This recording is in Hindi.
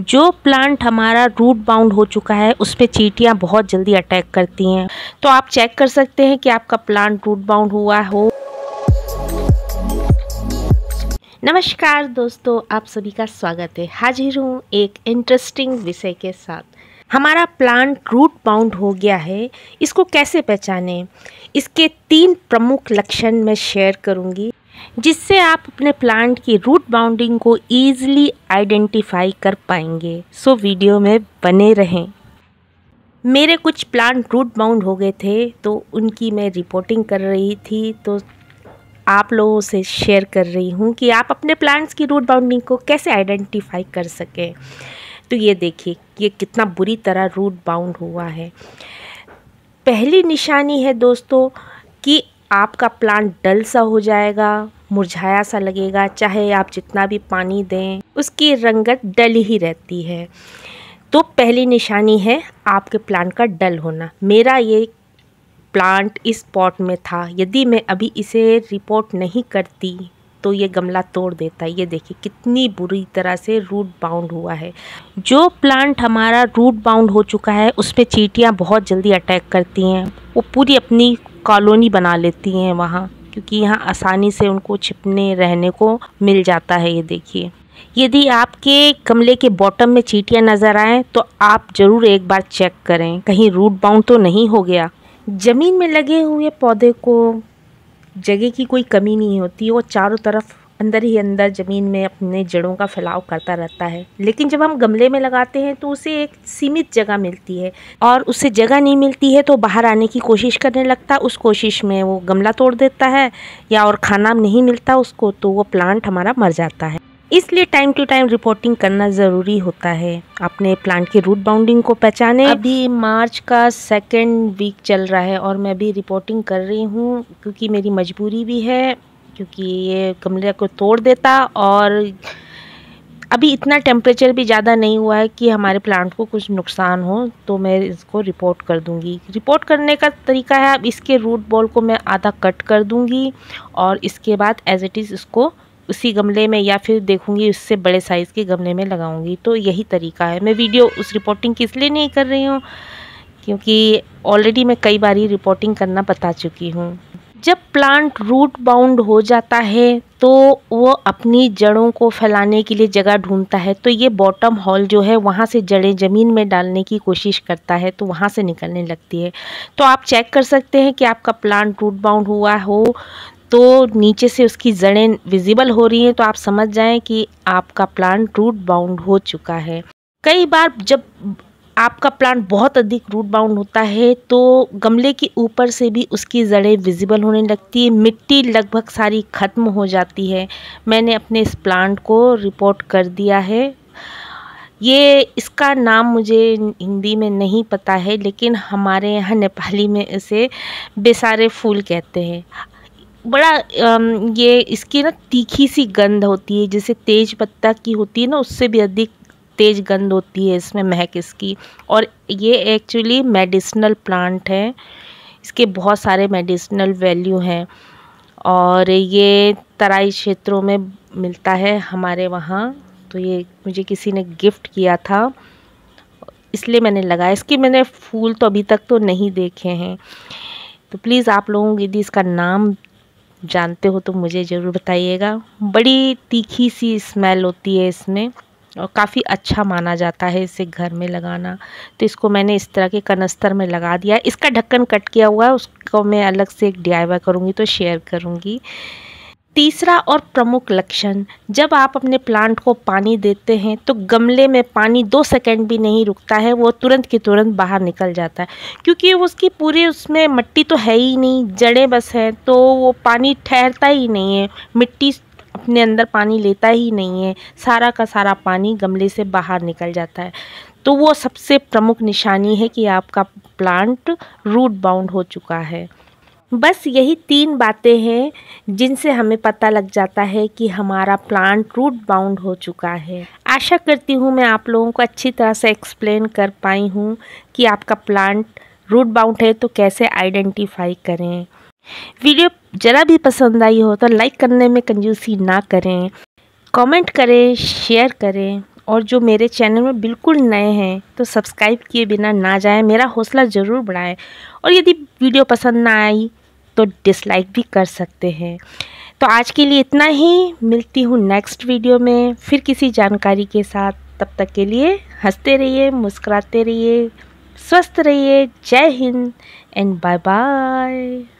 जो प्लांट हमारा रूट बाउंड हो चुका है उस पर चीटियाँ बहुत जल्दी अटैक करती हैं तो आप चेक कर सकते हैं कि आपका प्लांट रूट बाउंड हुआ हो नमस्कार दोस्तों आप सभी का स्वागत है हाजिर हूँ एक इंटरेस्टिंग विषय के साथ हमारा प्लांट रूट बाउंड हो गया है इसको कैसे पहचाने इसके तीन प्रमुख लक्षण मैं शेयर करूँगी जिससे आप अपने प्लांट की रूट बाउंडिंग को ईजिली आइडेंटिफाई कर पाएंगे सो वीडियो में बने रहें मेरे कुछ प्लांट रूट बाउंड हो गए थे तो उनकी मैं रिपोर्टिंग कर रही थी तो आप लोगों से शेयर कर रही हूँ कि आप अपने प्लांट्स की रूट बाउंडिंग को कैसे आइडेंटिफाई कर सकें तो ये देखिए ये कितना बुरी तरह रूट बाउंड हुआ है पहली निशानी है दोस्तों कि आपका प्लांट डल सा हो जाएगा मुरझाया सा लगेगा चाहे आप जितना भी पानी दें उसकी रंगत डल ही रहती है तो पहली निशानी है आपके प्लांट का डल होना मेरा ये प्लांट इस पॉट में था यदि मैं अभी इसे रिपोर्ट नहीं करती तो ये गमला तोड़ देता ये देखिए कितनी बुरी तरह से रूट बाउंड हुआ है जो प्लांट हमारा रूट बाउंड हो चुका है उस पर चीटियाँ बहुत जल्दी अटैक करती हैं वो पूरी अपनी कॉलोनी बना लेती हैं वहाँ क्योंकि यहाँ आसानी से उनको छिपने रहने को मिल जाता है ये देखिए यदि आपके गमले के बॉटम में चीटियाँ नज़र आएँ तो आप ज़रूर एक बार चेक करें कहीं रूट बाउंड तो नहीं हो गया ज़मीन में लगे हुए पौधे को जगह की कोई कमी नहीं होती वो चारों तरफ अंदर ही अंदर ज़मीन में अपने जड़ों का फैलाव करता रहता है लेकिन जब हम गमले में लगाते हैं तो उसे एक सीमित जगह मिलती है और उससे जगह नहीं मिलती है तो बाहर आने की कोशिश करने लगता है उस कोशिश में वो गमला तोड़ देता है या और खाना नहीं मिलता उसको तो वो प्लांट हमारा मर जाता है इसलिए टाइम टू टाइम रिपोर्टिंग करना ज़रूरी होता है अपने प्लांट की रूट बाउंडिंग को पहचाने अभी मार्च का सेकेंड वीक चल रहा है और मैं अभी रिपोर्टिंग कर रही हूँ क्योंकि मेरी मजबूरी भी है क्योंकि ये गमले को तोड़ देता और अभी इतना टेम्परेचर भी ज़्यादा नहीं हुआ है कि हमारे प्लांट को कुछ नुकसान हो तो मैं इसको रिपोर्ट कर दूंगी रिपोर्ट करने का तरीका है अब इसके रूट बॉल को मैं आधा कट कर दूंगी और इसके बाद एज इट इज़ इसको उसी गमले में या फिर देखूंगी उससे बड़े साइज़ के गमले में लगाऊंगी तो यही तरीका है मैं वीडियो उस रिपोर्टिंग की इसलिए नहीं कर रही हूँ क्योंकि ऑलरेडी मैं कई बार ही रिपोर्टिंग करना बता चुकी हूँ जब प्लांट रूट बाउंड हो जाता है तो वो अपनी जड़ों को फैलाने के लिए जगह ढूंढता है तो ये बॉटम हॉल जो है वहाँ से जड़ें ज़मीन में डालने की कोशिश करता है तो वहाँ से निकलने लगती है तो आप चेक कर सकते हैं कि आपका प्लांट रूट बाउंड हुआ हो तो नीचे से उसकी जड़ें विजिबल हो रही हैं तो आप समझ जाएँ कि आपका प्लांट रूट बाउंड हो चुका है कई बार जब आपका प्लांट बहुत अधिक रूट बाउंड होता है तो गमले के ऊपर से भी उसकी जड़ें विजिबल होने लगती है मिट्टी लगभग सारी ख़त्म हो जाती है मैंने अपने इस प्लांट को रिपोर्ट कर दिया है ये इसका नाम मुझे हिंदी में नहीं पता है लेकिन हमारे यहाँ नेपाली में इसे बेसारे फूल कहते हैं बड़ा ये इसकी ना तीखी सी गंध होती है जैसे तेज पत्ता की होती है ना उससे भी अधिक तेज़ गंद होती है इसमें महक इसकी और ये एक्चुअली मेडिसिनल प्लांट है इसके बहुत सारे मेडिसिनल वैल्यू हैं और ये तराई क्षेत्रों में मिलता है हमारे वहाँ तो ये मुझे किसी ने गिफ्ट किया था इसलिए मैंने लगाया इसके मैंने फूल तो अभी तक तो नहीं देखे हैं तो प्लीज़ आप लोगों यदि इसका नाम जानते हो तो मुझे ज़रूर बताइएगा बड़ी तीखी सी स्मेल होती है इसमें और काफ़ी अच्छा माना जाता है इसे घर में लगाना तो इसको मैंने इस तरह के कनस्तर में लगा दिया इसका ढक्कन कट किया हुआ है उसको मैं अलग से एक डी करूँगी तो शेयर करूँगी तीसरा और प्रमुख लक्षण जब आप अपने प्लांट को पानी देते हैं तो गमले में पानी दो सेकंड भी नहीं रुकता है वो तुरंत के तुरंत बाहर निकल जाता है क्योंकि उसकी पूरी उसमें मिट्टी तो है ही नहीं जड़ें बस हैं तो वो पानी ठहरता ही नहीं है मिट्टी अपने अंदर पानी लेता ही नहीं है सारा का सारा पानी गमले से बाहर निकल जाता है तो वो सबसे प्रमुख निशानी है कि आपका प्लांट रूट बाउंड हो चुका है बस यही तीन बातें हैं जिनसे हमें पता लग जाता है कि हमारा प्लांट रूट बाउंड हो चुका है आशा करती हूँ मैं आप लोगों को अच्छी तरह से एक्सप्लेन कर पाई हूँ कि आपका प्लांट रूट बाउंड है तो कैसे आइडेंटिफाई करें वीडियो ज़रा भी पसंद आई हो तो लाइक करने में कंजूसी ना करें कमेंट करें शेयर करें और जो मेरे चैनल में बिल्कुल नए हैं तो सब्सक्राइब किए बिना ना जाएं मेरा हौसला ज़रूर बढ़ाएं और यदि वीडियो पसंद ना आई तो डिसलाइक भी कर सकते हैं तो आज के लिए इतना ही मिलती हूँ नेक्स्ट वीडियो में फिर किसी जानकारी के साथ तब तक के लिए हंसते रहिए मुस्कुराते रहिए स्वस्थ रहिए जय हिंद एंड बाय बाय